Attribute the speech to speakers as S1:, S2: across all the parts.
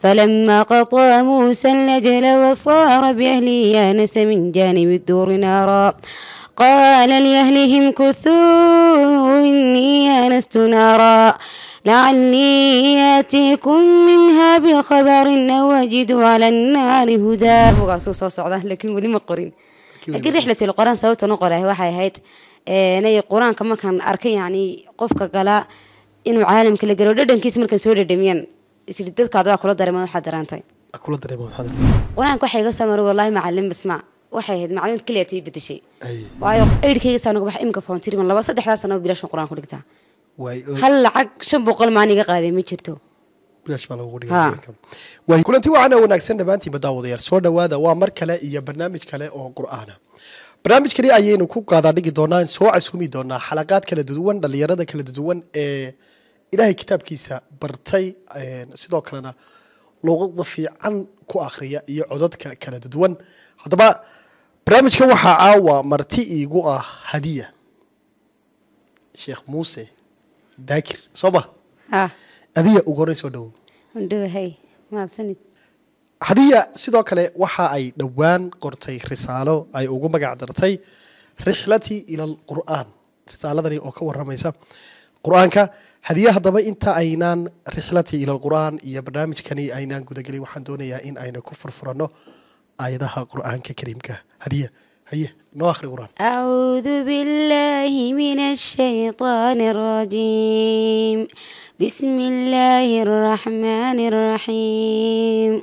S1: فلما قطى موسى الأجل وصار بأهله آنس من جانب الدور نارا قال لأهلهم كثوا إني آنست نارا لعلي آتيكم منها بخبر أو على النار هدى وقاسوس وصعده لكن ولي مقرين لكن رحلة القرآن سويت نقله waxay ahayd inay quraanka markaan arkay yani qofka galaa inuu caalamka la galo dhadhankiisa markaan soo dhadhamiyaan سيدتك هذا كله دري ما حضران تاني
S2: كله دري ما
S1: وانا كل حاجة سامر والله معلم بسمع وحيد معلم كل شيء بدي شيء وايو اير كي سانو كبح امك فون تري من الله بس ده حلاس انا بلاش القران كل كتاب واي عك شنب قل ماني قاعدين ميشرتو
S2: بلاش ما لو قولي واي كل انتي وانا وانا اكسن دبانتي بداو ضير صور دوا دوا مر كلا يا برنامج كلا او قرانه برنامج كلا ايينو كوكا دا ديكي دونا سو اسومي دونا حلقات كلا دوان دليرة كلا دوان ايه ilaahay kitaabkiisa bartay sidoo kalena luuqada fiican ku akhriya iyo codadka kala duwan haddaba barnaamijkan waxaa caawa marti iigu ah hadiya sheekh muuse daakir soo ma adiya ugu horey soo dhowo hadiya sidoo kale waxa ay dhowaan qortay risaalo ay ugu magac dartay rixlatii ila alqur'aan risaaladani oo ka waramaysa قرآنك هذه هضبة أنت أينان رحلتي إلى القرآن يا برنامج كني أينان قد قلي وحدوني يا إن أين كفر فرنا أيدها قرآنك كريمك هذه هي نو آخر القرآن
S1: أعوذ بالله من الشيطان الرجيم بسم الله الرحمن الرحيم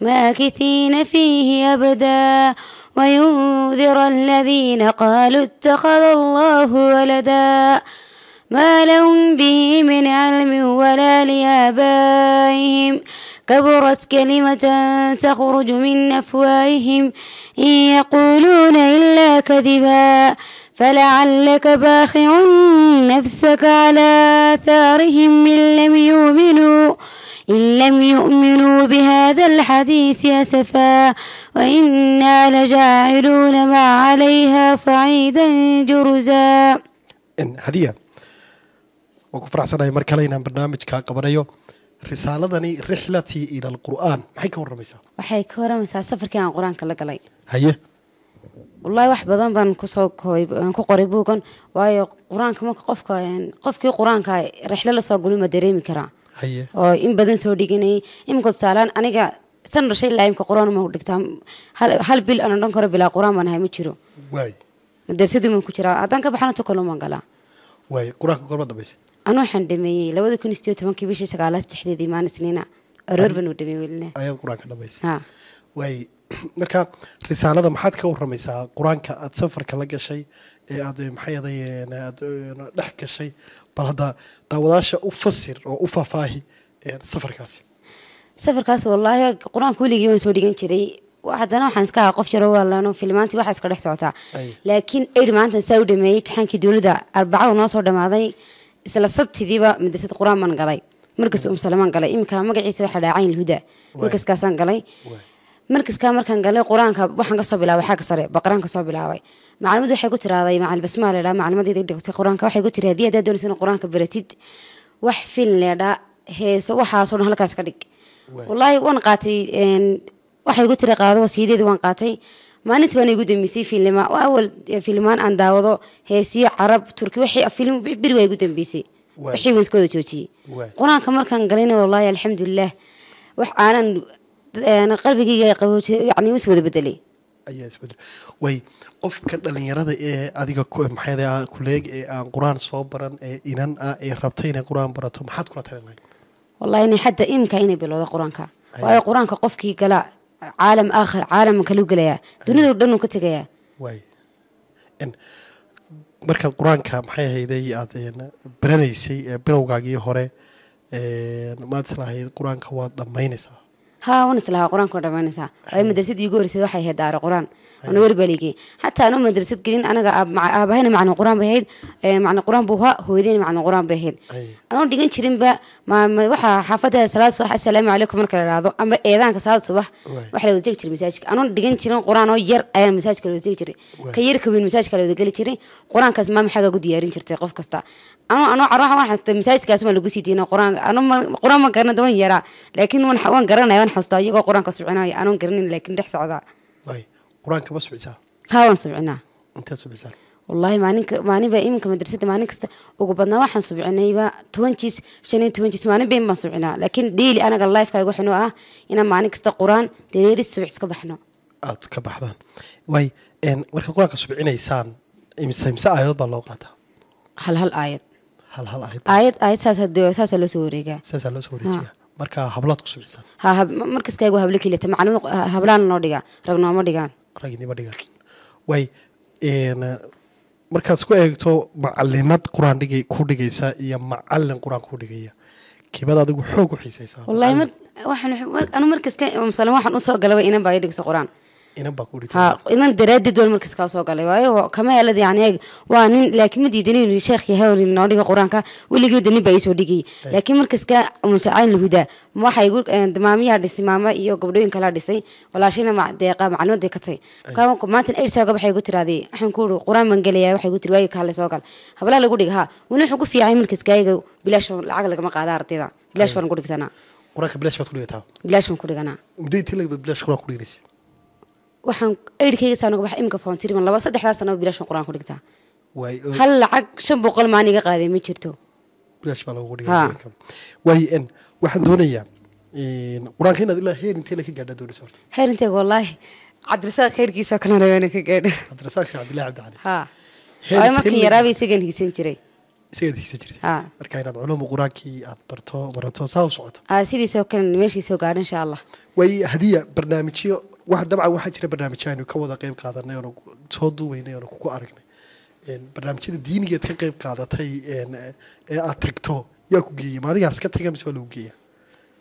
S1: ماكثين فيه أبدا وينذر الذين قالوا اتخذ الله ولدا ما لهم به من علم ولا لآبائهم كبرت كلمة تخرج من أفواههم إن يقولون إلا كذبا فلعلك باخع نفسك على آثارهم إن لم يؤمنوا إن لم يؤمنوا بهذا الحديث أسفا وإنا لجاعلون ما عليها صعيدا جرزا
S2: إن هدية waan ku faraxsanahay mar kale inaan barnaamijka qabanayo risaaladani rixlatii ila alqur'aan maxay ka warramaysaa
S1: waxay ka warramaysaa safarkii aan qur-aanka la galay haye wallaahi wax badan baan kusoo ku qoray buugan waayo qur-aanka marka qofka qofkii qur-aanka rixlo la soo guluma dareemi karaa haye oo in badan soo dhiganayay imika tusaalaan aniga san dhashay ilaa imka qur-aan uma dhigtaa hal bil aan odhan karo bilaa qur-aan baan ahay ma jiro waay madarsadii man ku jiraa haddaan ka baxana tukalumaan galaa
S2: waay qur-aanka goorma dambaysa
S1: anuu waxaan dhameeyey labada kun iyo sideed tobankii bishii sagaalaad saddexdeedii maalin isniina aroor baan u
S2: dhameeyey welina ayaad qur-aanka dhamaysay waay marka risaalada maxaad ka waramaysaa qur-aanka aad safarka la gashay ee aad maxay aday aad dhex gashay bal hadda daawadaasha u fasir oo u faahfaahi safarkaasi
S1: safarkaas wallaahi qur-aanka weligii waan soo dhigan jiray haddana waxaan iska ahaa qof jaro waalano filmaantii waxaa iska dhex socotaa laakiin er maantan saa u dhameeyey taxaankii dowladda arbacada noo soo dhammaaday isla sabtidiiba madrasada qur-aan baan galay markas um salamaan galay imika magaciisa waxaa dhahaa cayn lhuda markaskaasaan galay markaskaa markaan galay qur-aanka waxaan kasoo bilaabay xagga sare baqraan kasoo bilaabay macalimadu waxay ku tiraaday macalin basmaa leedhaa macalimadii dhigdhigtay qur-aanka waxay ku tiri haddii haddaa doonaysa qur-aanka baratid wax film leedhaa heeso waxaasoo dhan halkaas ka dhig walaahi waan qaatay waxay ku tiri qaado wasiyadeedii waan qaatay maalintii baana igu dambeysay filima waa awal filimaan aan daawado heesiyo carab turki wfilmberi waa igu dambeysay wixii waan joojiyey qur-aanka markaan galayna wallaahi alxamdulilaah wax aanan qalbigayga qaboojiyay yacni is wada bedelay
S2: way qofka dhalinyarada ee adiga maxaa ah, kuleeg ee aan qur-aan soo baran ee inan ah ee rabta inay qur-aan barato maxaad kula talin lahayd
S1: wallahi inay xadda imka inay bilowda qur-aanka waayo qur-aanka qofkii galaa caalam aakhar caalam kaluu gelayaa dunidao dhan uu ka tegayaa
S2: markaad qur-aanka maxay ahayday aad baranaysay bilowgaagii hore maad islahayd qur-aanka waad dhammaynaysaa
S1: ha waan islahaa qur-aanka waa dhamaynaysaa waayo madrasadii igu horreysad waxay ahayd daaro qur-aan ونور ورباليكي حتى أنا مدرسة جرين أنا أب مع أبهنا معنا قرآن بهيد إيه، معنا قرآن بوها هو ذين معنا قرآن بهيد أنا ودي جن شرين بقى ما ما وح حفظة سلاس صبح السلام عليكم مركل راضو أما إذا كسلاس صبح وحلا ودي جن مساجك أنا ودي جن شرين قرآن هو ير أيام مساجك لو ودي جري كير كبير مساجك لو ودي جري شرين قرآن كاس ما محاجة قد يارين شرتي قف كستا أنا أنا أروح أنا حست مساجك كاس ما لقوسي دينا قرآن أنا ما قرآن ما قرنا دوين يرى لكن وان وان قرنا وان حستا يجوا قرآن كسبعنا أنا قرنا لكن رح سعدا
S2: qur-aanka ma sumcisaa
S1: haa waan subcinaa intee subcisaan والله مانين ك... مانين بقى إيمك مدرسة مانين كست وقبضنا واحد سبعنا يبا توان جيس شنين توان جيس مانين بين ما سبعنا لكن ديلي أنا قال لايف كاي وحنو آه إن مانين كست قرآن ديلي السبع سكبحنا
S2: أت كبحنا واي إن ورك قرآن كسبعنا إنسان إمس إمس آيات بالله قاتها
S1: هل هل آيات هل هل آيات آيات آيات ساسة دو ساسة لو سوريجا ساسة لو سوريجا آه.
S2: مركا هبلات كسبعنا
S1: ها هب مركز كاي وهبلك اللي تمعنون آه، هبلان نور ديجا رجنا ما ديجان
S2: ragnimo dhigan way markaad ku eegto macalimad qur-aan dhig ku dhigaysa iyo macalin qur-aan ku dhigaya kibad adigu xoog u xiisaysaa wallahi
S1: mar waxaan anu markaska ka musallin waxaan usoo galaba inan baa ii dhigso qur-aan inan daraaddeed walmarkas kaa soo galay waayo kamaalada yani eeg waa nin laakiin ma diidan inuu sheekh yahay oo noo dhiga qur-aanka weligii wadda nin baa ii soo dhigayay laakiin markaska muuse cayn lahudaa waxaa igu maamiyaa dhisay maama iyo gabdhooyin kalaa dhisay walaashina deeqa maclumaday ka tahay maanta airsaa waxay igu tiraadee waxaan ku uri qur-aan baan gelaya waxay igu tiri waayo kaale soo gal hablaha lagu dhiga haa wani wuxuu ku fiican markaska ayaga bilaash lacag lagama qaada ardayda bilaash baan ku dhigtanaa
S2: qur-aanka bilaash baad ku dhigataa bilaash baan ku dhiganaa muddo intii lagaba bilaash qur-aan ku dhiganaysa
S1: waxaan eyrkayga saa naga baxay imika fontiriman laba saddexdaa sanaba bilaashan qur-aan ku dhigtaa hal lacag shan boqol maan iga qaaday ma jirto
S2: bilaash baa lagu dhigay waaye waxaan doonayaa qur-aanka
S1: inaad ilaa heer intee ka gaadhaa doonaysa horta heer intee wallaahi cabdirasaaq heerkiisa oo kalena rabaa inaan ka gaadho
S2: cabdirasaaq sheekh cabdillahi cabdi cali ha waayo markan yaraabay
S1: isagan hiisan jiray
S2: marka inaad culum quraankii aad barto barato saa u socoto
S1: sidiisoo kalen meeshiisoo gaar insha allah
S2: way hadiya barnaamijyo wax dabcan waxaa jira barnaamijyo aynu ka wada qayb qaadanay oona soo duuweynay oona kugu aragnay barnaamijyada diinigeed ka qayb qaadatay ee aad tagto yaa ku geeyay maadigaas ka taga mise waa lagu geeyaa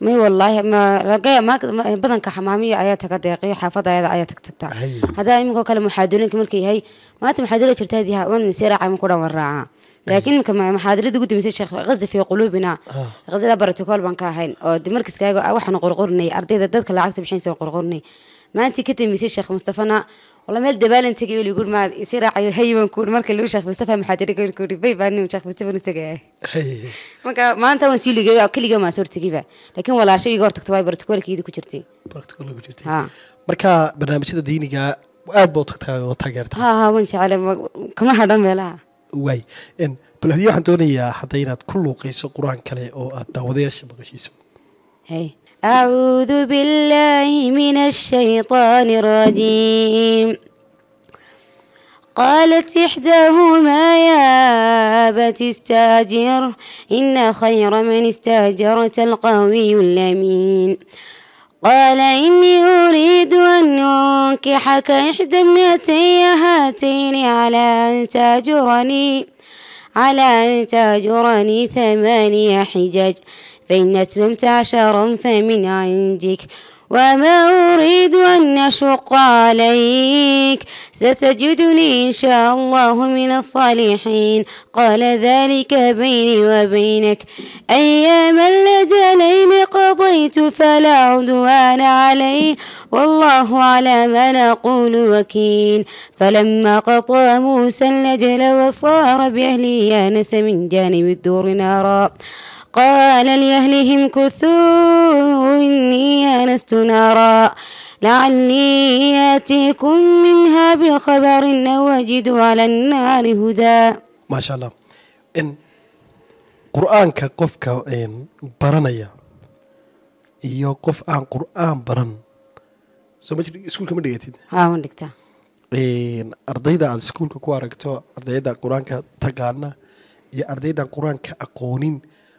S1: may wallaahi badanka xamaamiya ayaa taga deeqiyo xaafadda ayada ayaa tag tagtaa haddana iminka kale muxaadilooyinka marka yahay maanta maxaa dila jirta hadiha wan siraaca imin ku dhan warraacaa laakiin iminka maxaadaradii guddimiysay sheekh qasdi fii quluubina qasdada barotokool baan ka ahayn oo markaskaaga waxaan qorqorinay ardayda dadka lacagta bixinaysan qorqorinay maantii ka dambeysay sheekh mustafana walla meel dabaalan tegay ligur maa isi raacayo hay baan kuuri marka ligu sheekh mustafa maxaa jira gabar kuuri bay baan sheekh mustafa nu tegaya marka maanta waan sii ligay keliga maa soo hortegiba laakiin walaashay iga hortagto waay barotokoolkeedii ku jirtay barotokoolka ku jirtay
S2: marka barnaamijyada diiniga aad baa u tagtaa oo taageerta
S1: ha ha waan jeclay kama hadhan meelaha
S2: waay balhadiy waxaan doonayaa hadda inaad ku luuqayso qur-aan kale oo aad daawadayaasha maqashiiso
S1: أعوذ بالله من الشيطان الرجيم قالت إحداهما يا أبت استاجر إن خير من استاجرت القوي الأمين قال إني أريد أن أنكحك إحدى ابنتي هاتين على أن تأجرني على أن تأجرني ثمانية حجج فإن أتممت عشرا فمن عندك وما أريد أن أشق عليك ستجدني إن شاء الله من الصالحين قال ذلك بيني وبينك أيام الأجلين قضيت فلا عدوان علي والله على ما نقول وكيل فلما قطع موسى الأجل وصار بأهلي آنس من جانب الدور نارا قال لأهلهم كثوا إني آنست نارا لعلي آتيكم منها بخبر أو أجد على النار هدى
S2: ما شاء الله إن قرآنك قفك إن برنيا iyo qof aan qur'aan baran soo ma jirta iskuulka ma dhigatid haa waan dhigtaa ardayda aad iskuulka ku aragto ardayda qur-aanka taqaana iyo ardaydan qur-aanka aqoonin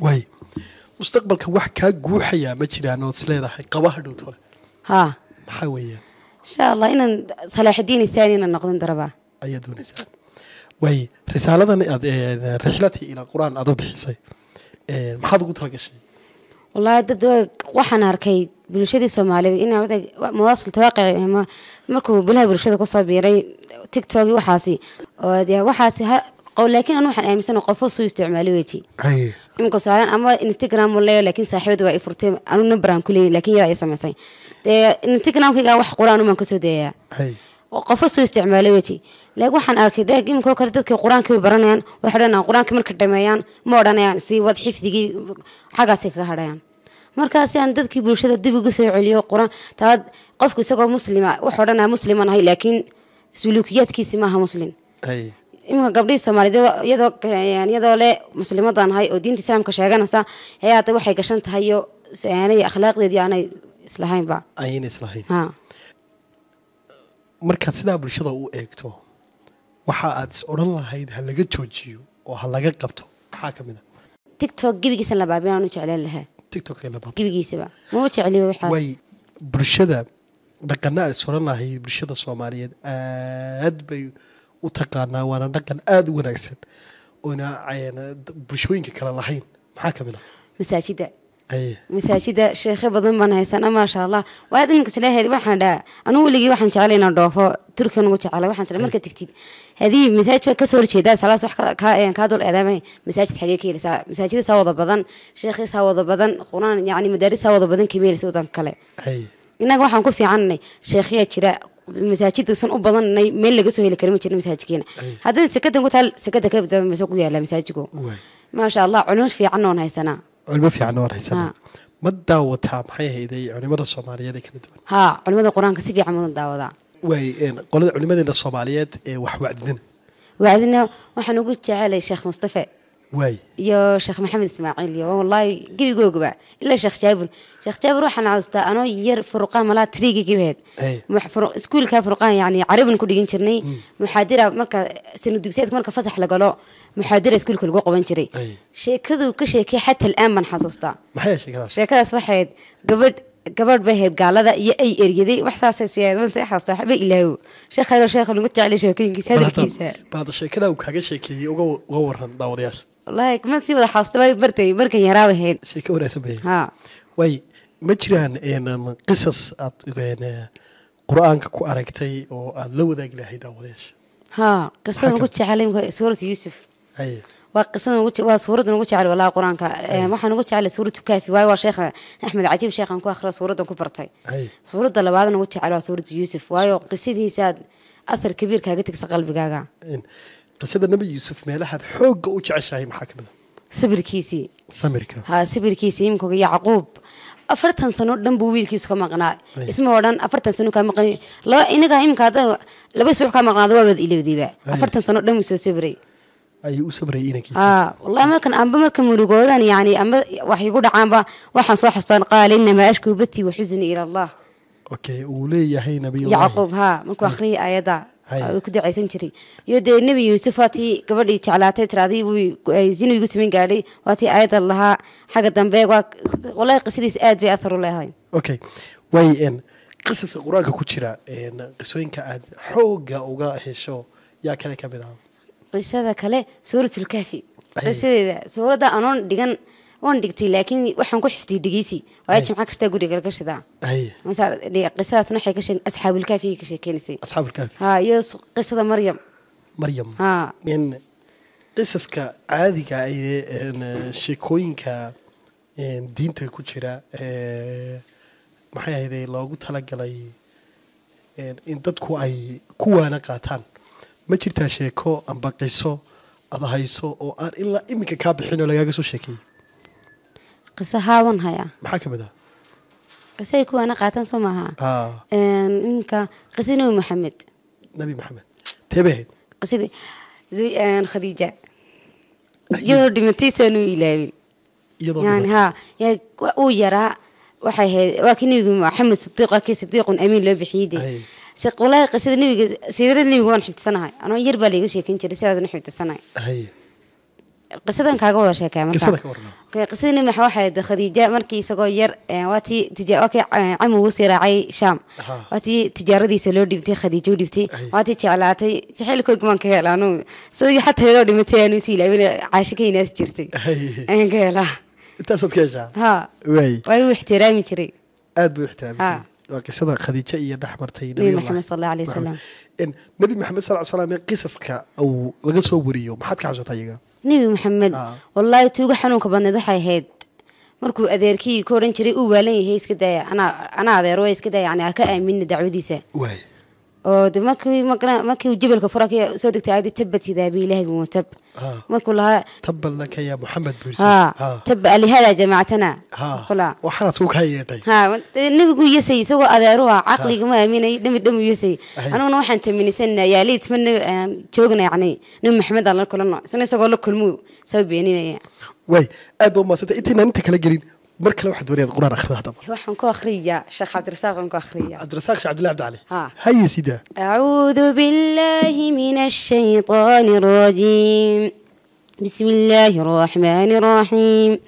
S2: way mustaqbalka wax kaa guuxayaa ma jiraan ood isleedahay qaba hadhowt hore
S1: ha maxaa weeyaan insha allah inaan salaaxidiin ithaani inaan noqdin darabaa
S2: ayaa doonaysaa way risaaladan aad rixlati ila qur-aan aad u bixisay maxaad ugu tala gashay
S1: wallaahi dad waxaan arkay bulshadii soomaaliyeed in oday mawaasilta markuu bilaha bulshada kusoo biiray tiktok waxaasi waxaasi oo laakiin anu waxaan aaminsana qofo suu isticmaalo weji iminka saaran ama instagram leeyo laakiin saaxiibada waa i furtay anu numberaan ku leeyahy laakiin yaraa i samaysay dee instagramkaygaa wax quraan umaan kasoo dayayaa qofo suu isticmaalo weji laakiin waxaan arkay dee iminka oo kale dadka qur-aanka way baranayaan waxay odhanayaan qur-aanka marka dhameeyaan ma odhanayaan si wad xifdigii xaggaasay kaga hadhayaan markaasi aan dadkii bulshada dib ugu soo celiyo qur-aan taad qofku isagoo muslima wax odhanaya musliman ahay laakiin suluukiyaadkiisi maaha muslim iminka gabdhihii soomaaliyed iyadoo iyadoo le muslimadan ahay oo diinta islaamka sheeganaysa hayaata waxay gashan tahayo aanay akhlaaqdeedii aanay islahaynba
S2: ayna islahayn markaad sidaa bulshada u eegto waxa aad is odhan lahayd ha laga joojiyo oo ha laga qabto maxaa ka mid a ah.
S1: tictok gebigiisan labaabi aanu jeclaan lahaa tictok gebigiisaba mama jecliyo waxaas
S2: bulshada dhaqana aad is odhan lahayd bulshada soomaaliyeed aad bay u taqaanaa waana dhaqan aada u wanaagsan oona bulshooyinka kale lahayn maxaa ka mid ah
S1: masaajida masaajida sheekho badan baan haysanaa maasha allah waad iminka islaaheed waxaan dhahaa anugu weligii waxaan jeclay inaan dhoofo turkan ugu jeclay waxaan jira marka tegtid hadii masaajid baad kasoo horjeedaa salaas wax kaa dul eedaamay masaajid xagee ka helaysaa masaajida saa wada badan sheekhi saa wada badan qur-aan yacni madaaris saa wada badan kama helaysa wadanka kale innaga waxaan ku fiicannay sheekhiyaa jira مساجد دكسون أو ناي ميل لجسوا هي الكريمة كنا مساجد كينا هذا سكة دمقو تال سكة دكيف دم مسوق ويا لا مساجدكو ما شاء الله علوم في عنون هاي السنة
S2: علوم في عنون هاي السنة مدة وتعب حياة هذي يعني مدة الصومالية ذي كنا دمقو
S1: ها علوم ذا القرآن كسيب يعمل الدعوة ذا
S2: وي إن قلنا علمه ذا الصوماليات إيه، وح وعدنا
S1: وعدنا وحنقول تعالى شيخ مصطفى واي يا شيخ محمد اسماعيل يا والله قبي جوجو الا شيخ تابر شيخ تابر روح انا عاوز انا ير فرقان ملا تريقي كبهد فرق سكول كا فرقان يعني عرب نكو ديجين ترني محاضره مركا سنو دوكسيت مركا فصح لقالو محاضره سكول كل قوقو بنجري شي كذو كشيكي حتى الان ما نحصصتا
S2: ما هي شي كذا شي
S1: كذا صبحت قبل قبل بهد قال هذا يا اي ارجدي واحساس يا سياد من صحه صاحبي الا هو شيخ خير شيخ نقول تعالي شيخ كيس هذا كيس
S2: هذا شيء كذا وكذا شيء كذا وغورن داود ياسر
S1: walahi ma sii wada xaasta markan yaraa ahayd sheeka wanaagsan bay waay ma jiraan um,
S2: qisas aad eh, qur-aanka ku aragtay oo aad la wadaagi lahayd awadayaasha
S1: haa qisada ugu jecelay suuratu yuusuf waa qisada ugu jecel walahi qur-aanka waxaan ugu jecelay suuratu kaafi waayo waa sheekha axmed cajiib sheekhan ku akhriyo suuradan ku bartay suurada labaadan ugu jecel waa suuratu yuusuf waayo qisadiisaad ahar kabiir kaaga tegsa qalbigaaga
S2: qisada nebi yuusuf meelahaad xoogga u jeceshahay maxaa kamid a
S1: sibirkiisii samirka ha sibirkiisii imikoga yacquub afartan sano dhan buu wiilkiisu ka maqnaa isma oo dhan afartan sano kaa maqnay laba inagaa imika hadda laba isbuux kaa maqnaada waabaad ilowdiiba afartan sano dhan wuu soo sabray
S2: ayuu u sabray inankiisa
S1: aa wallahi markan amba marka murugoodan yani amba wax igu dhacaanba waxaan soo xustaan qaala inamaa ashkuu batii wa xusni ila allah
S2: okay uu leeyahay nabiyullah yacquub
S1: haa markuu akhriyay aayaddaa kudacaysan jiray iyo dee nebi yuusuf waatii gabadhii jeclaatay tiraadii zina igu sameyn gaadhay waatii aayadda lahaa xagga dambe waa walaahi qisadiis aad bay athar u leedahay
S2: okay way qisasa qur-aanka ku jira qisooyinka aad xoogga uga hesho yaa kale
S1: ka mid ah qisada kale suuratul kahfi qisadeeda suuradda anoon dhigan waan dhigtay laakiin waxaan ku xiftay dhigiisii waaji maxaa kastaa guriga laga shidaa qisadaasna waxay kashe asxaabulkaafiga ka sheekeynaysay asxaabulkaafi ha iyo qisada maryam maryam ha
S2: qisaska caadiga ee sheekooyinka diinta ku jira maxay ahayd loogu talagalay in dadku ay ku waana qaataan ma jirtaa sheeko amba qiso ad hayso oo aan ilaa iminka kaa bixin oo lagaaga soo sheekeeyey
S1: qisa haa waan hayaa maxaa ka mid ah qisay kuwana qaatan soo maaha iminka qisa nabi maxamed nabi maxamed teebahayd qisadii khadiija iyadoo dhimantaysaanu ilaawin yani ha uu yaraa waxay ahayd waa kii nebiga maxamed sidiiq waa kii sidiiqun amiin loo bixiyey dee walaahi qisada nebiga siirada nebiga waan xifdisanahay anoo yar baa laiga sheekan jiray sidaasna xifdisanahay qisadan kaaga wada sheekay marqisadiin waxa waxayd khadiija markii isagoo yar waatii waakii camu uu sii raacay shaam waatii tijaaradiisa loo dhibtay khadiija u dhibtay waatii jeclaatay jacaylkoog baan ka helaa anuu sidii xataa iyadoo dhimatay aanu isu ilaabin caasho ka inaas jirtay ayaan ka helaa
S2: intaasaad ka heshaa ha waay
S1: wuu ixtiraami jiray
S2: aad buu ixtiraami jiray waa qisada khadiijo iyo dhex martay nebi maxamed sal alla alayh wasalam
S1: nebi maxamed sal ly salam
S2: qisaska uu laga soo wariyo maxaad ka xasuutaa iyaga
S1: nebi maxamed wallaahi tuuga xanuunka badneed waxay ahayd markuu adeerkii ku odhan jiray uu waalan yahay iska daaya anaa adeer waa iska daaya yani ha ka aamina dacwadiisa oo de markii maqna markii jibalka furaka soo degtay aadi tabbat idaabi ilaahi wa tab markuu lahaa
S2: tabban laka ya muhammad buursi ha
S1: tabba li hada jamaacatana kula waxaad soo ka yeedhay ha nabigu yasay isagoo adeeruha aqliga ma aaminay dhimi dhimi yasay anaguna waxaan taminaysan yaa liid man joogna yani nabi maxamed alla kulano isagoo la kulmo sabab beeninaya
S2: way aad buu maasata intii inta kala gelin مركل واحد وريض قرآن أخذها طبعا
S1: واحد أخرية شيخ عبد الرزاق أنكو أخرية عبد
S2: الرساق عبد الله عبد علي ها هيا سيدة
S1: أعوذ بالله من الشيطان الرجيم بسم الله الرحمن الرحيم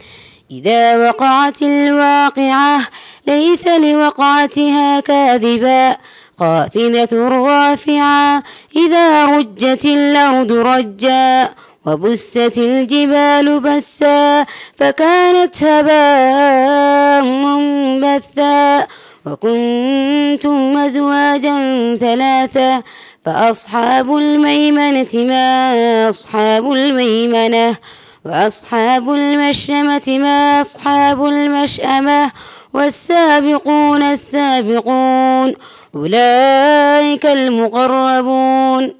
S1: إذا وقعت الواقعة ليس لوقعتها كاذبا قافلة رافعة إذا رجت الأرض رجا وبست الجبال بسا فكانت هباء منبثا وكنتم أزواجا ثلاثة فأصحاب الميمنة ما أصحاب الميمنة وأصحاب المشأمة ما أصحاب المشأمة والسابقون السابقون أولئك المقربون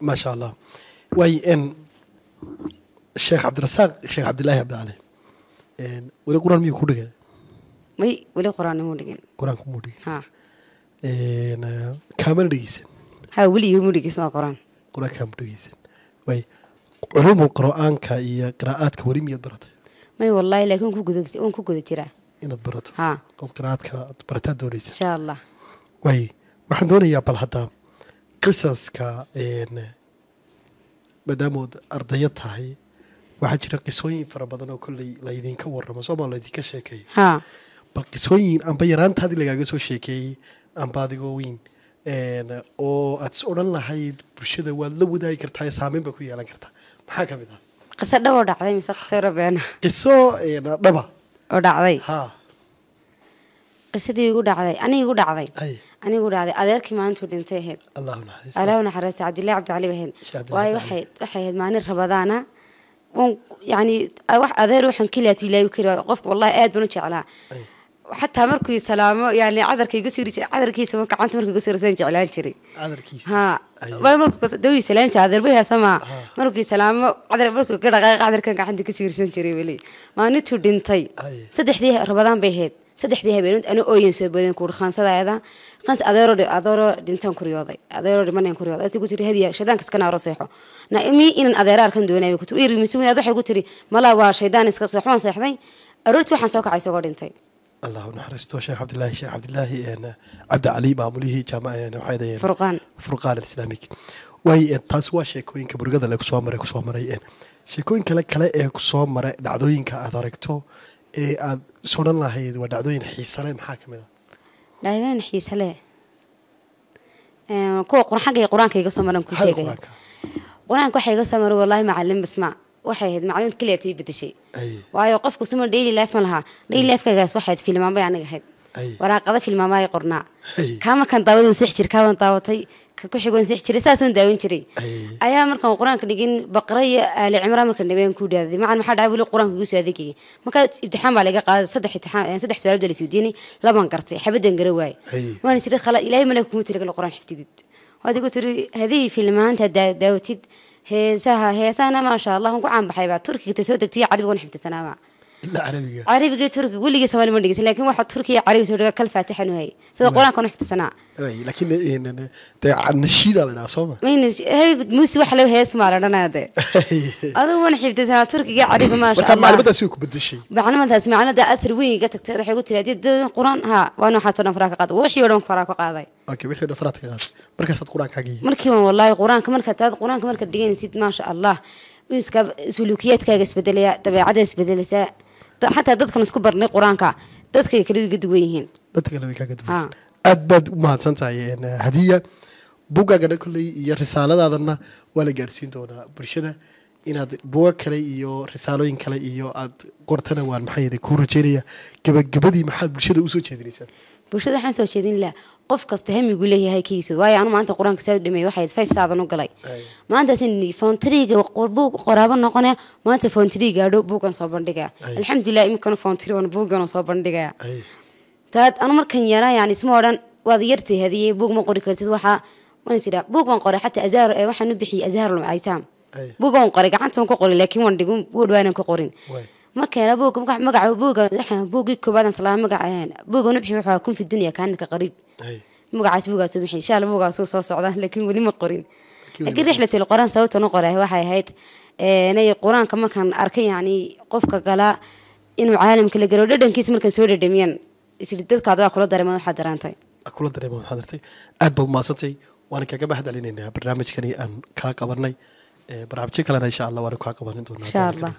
S2: ما شاء الله وي إن sheekh cabdirasaaq sheekh cabdilaahi cabdicali weli qur-aan miyuu ku dhigay
S1: may weli qur-aan muu dhigin qur-aanka muu
S2: dhigin kaamana dhegeysan
S1: ha weligama dhegeysan qur-aan
S2: qur-aan kaamu dhegeysan way culumu qur-aanka iyo qiraa'aadka weli miyaad baratay
S1: may wallaahi laakiin waan ku guda jiraa
S2: inaad barato od qiraa'aadka aad barataa doonaysa insha allah way waxaan doonayaa bal haddaa qisaska maadaamood ardayo tahay waxaa jira qisooyin fara badan oo kolley laydinka warramo sooma laydinka sheekeeyo bal qisooyin amba yaraantaadii lagaaga soo sheekeeyey amba adigoo weyn oo aad is odhan lahayd bulshada waad la wadaagi kartaa ee saameyn bay ku yeelan kartaa maxaa ka mid ah
S1: qiso dhab oo dhacday mise qiso rabeena
S2: qiso dhaba
S1: oo dhacday ha قصدي يقول ده علي أنا يقول ده أي. أنا يقول ده علي أذكر كم أنت ودين تهيد
S2: الله نحرس
S1: الله نحرس عبد الله عبد يعني علي بهن واي واحد واحد ما نر رمضانا يعني أروح أذكر روح كل يتي لا يكير قف والله أيد بنو شعلة حتى مركو يسلامه يعني عذر كي يقصير عذر كي يسمعك عن تمركو يقصير زين جعلان تري عذر كي ها أيه. مركو دوي سلام تعذر بها سما مركو يسلامه عذر مركو كذا غير عذر كان عندي كسير زين تري ولي ما نتو دين تي صدق ذي رمضان بهيد saddexdii habeenood ana ooyen soo boodeen kuuri qaansadaayada qaans adeero adeero dhintaan kuriyooday adeero dhimaneen kuriyooday ati tiri hadiya shaydaan kaska naaro seexo na imi inan adeero arkan doonay ku tiri iri misuun waxay ku tiri mala waa shaydaan iska seexo waan seexday aroortii waxaan soo kacay isagoo dhintay
S2: allahu naxariisto sheekh cabdilaahi sheekh cabdilaahi cabdi cali maamulihii jaamacada furqaan alislaamig waay taasi waa sheekooyinka burgada le kusoo maray kusoo maray sheekooyinka kale ee kusoo maray dhacdooyinka aad aragto ee aad isodhan lahayd waa dhacdooyin xiisale maxaa ka mid a
S1: dhacdooyin xiisale kuwa qur xagga qur-aanka iga soo maran ku sheegaya qur-aanka waxa iga soo maray wallahi macallin bismac waxay ahayd macluumaad keliya tii bedeshay waayo qofku suma daily life ma lahaa daily lifekagaas waxay ahayd filmaan bay aniga ahayd waraaqada filmaan baa qornaa kaa markaan daawadun six jir kaa baan daawatay كوحيقون سيح جري ساسون داوين جري أيا مركان القرآن كدقين بقرية آل عمران مركان نبين كودا ذي معا محاد عابو القرآن كيوسو هذيكي ما كانت امتحان بالي قال صدح امتحان صدح سؤال بدل سوديني لبان قرتي حبدا نقرواي وانا سيري خلا إلهي ملك موت لك القرآن حفتي وهذه قلت هذه فيلمان تدا داوتيد هيساها هيسانا ما شاء الله مقعان بحيبات تركي تسودك تي عربي ونحفتتنا معا
S2: إلا عربية
S1: عربية تركي ولا سوالي ما دقيت لكن واحد تركي عربي تركي كل فاتح إنه هي سيدا نعم. قرآن كانوا حتى سنة
S2: نعم. أي لكن إن إيه، عن الشيء هذا أنا صوما
S1: مين هاي موس وحلا وهي اسمع لنا هذا هذا هو نحب تسمع تركي عربي ما شاء الله معلومات
S2: أسوق بدي شيء
S1: معلومات أسمع أنا ده أثر وين قلت لك تروح قلت القرآن ها وأنا حاطون فراك قاضي وحي ولا فراك قاضي
S2: أوكي وحي ولا فراك قاضي مركز القرآن حقيقي
S1: مركز والله القرآن كمان كتاب القرآن كمان كدقين سيد ما شاء الله ويسكب سلوكيات كاجس بدلية تبعات xataa dadkan isku barnay qur-aanka dadkay kala duwan yihiin
S2: aad baad u mahadsan tahay hadiya bugaagana kolley iyo risaaladaadana waa la gaadhsiin doonaa bulshada inaad buga kale iyo risaalooyin kale iyo aad qortana waan maxaa kuu rajeynaya gabagabadii maxaad bulshada usoo jeedinaysaa
S1: bulshada waxaan soo jeedin laa qof kasta hamigu leeyahay kiisu waayo anu maanta qur-aanka saa dhameey waxay five saadan u galay maantaas foontriga qoraabo noqone maanta foontri gaadho buugan soo bandhigaa alxamdulilah iminkana foontri on buugan soo bandhigaa taad anu markan yara yani isma odhan waad yartay hadiyey buug ma qori kartid waxaa waan sidhaa buug waan qoray xataa azar eh, waxaan u bixiyey azharul aytaam buug waan qoray gacantaan ku qoray laakiin waan dhigun wadhawaanan ku qorin مركيرا بوق مقع مقع بوق إحنا بوق كبار نصلاه مقع هنا بوق نبحي وحاء كون في الدنيا كأنك قريب مقع سبوق تبحي شال بوق سو سو صعدة لكن ولي ما قرين لكن رحلة القرآن سوت نقرة هو هاي هاي إيه، نيجي القرآن كم كان أركي يعني قف كجلا إنه عالم كل جرو لدن كيس مركن سوري دميان سيدت كادوا كل دري ما حضرانتي
S2: كل دري ما حضرتي أدبل ما صتي وأنا كجبه هذا لين برنامج كني أن كا قبرني إيه، برنامج كلا إن شاء الله وأنا كا قبرني إن شاء الله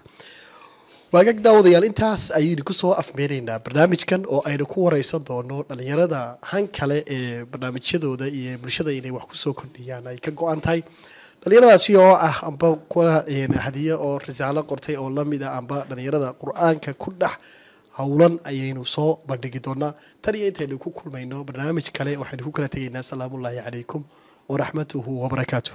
S2: waagaag daawadayaan intaas ayaynu kusoo afmeynaynaa barnaamijkan oo aynu ku wareysan doono dhalinyarada han kale ee barnaamijyadooda iyo bulshada inay wax kusoo kordhiyaan ay ka go-an tahay dhalinyaradaasi oo ah amba kuna hadiyo oo risaalo qortay oo lamid ah amba dhalinyarada qur-aanka ku dhex howlan ayaynu soo bandhigi doonaa tan iyo intaynu ku kulmayno barnaamij kale waxaynu ku kala tegaynaa asalaamullaahi calaykum waraxmatuhu wabarakaatu